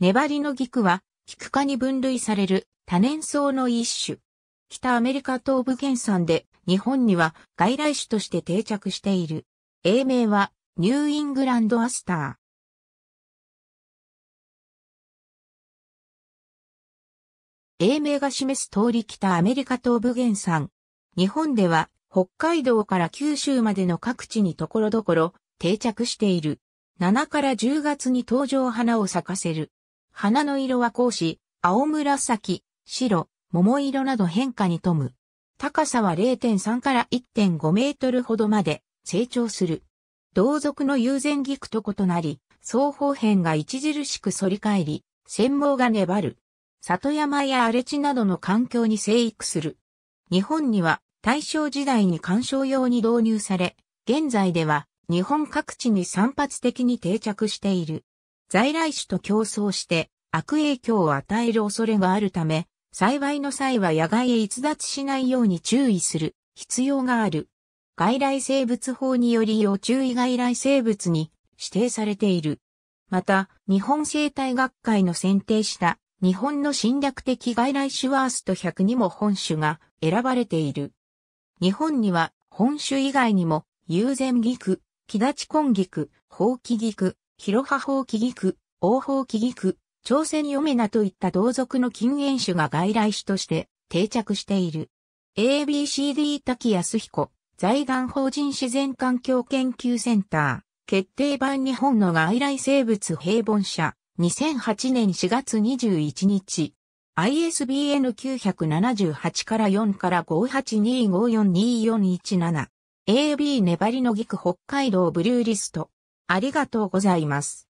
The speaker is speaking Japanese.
粘りの菊は、菊科に分類される多年草の一種。北アメリカ東部原産で、日本には外来種として定着している。英名は、ニューイングランドアスター。英名が示す通り北アメリカ東部原産。日本では、北海道から九州までの各地にところどころ定着している。7から10月に登場花を咲かせる。花の色はう子、青紫、白、桃色など変化に富む。高さは0.3から1.5メートルほどまで成長する。同族の友禅菊と異なり、双方辺が著しく反り返り、繊毛が粘る。里山や荒れ地などの環境に生育する。日本には大正時代に観賞用に導入され、現在では日本各地に散発的に定着している。在来種と競争して悪影響を与える恐れがあるため、栽培の際は野外へ逸脱しないように注意する必要がある。外来生物法により要注意外来生物に指定されている。また、日本生態学会の選定した日本の侵略的外来種ワースト100にも本種が選ばれている。日本には本種以外にも、友禅菊、木立根菊、放棄菊、広葉法義菊、王法義菊、朝鮮嫁名といった同族の禁煙種が外来種として定着している。ABCD 滝康彦、財団法人自然環境研究センター、決定版日本の外来生物平凡社、2008年4月21日、ISBN 978から4から5825424417、AB 粘りの菊北海道ブルーリスト。ありがとうございます。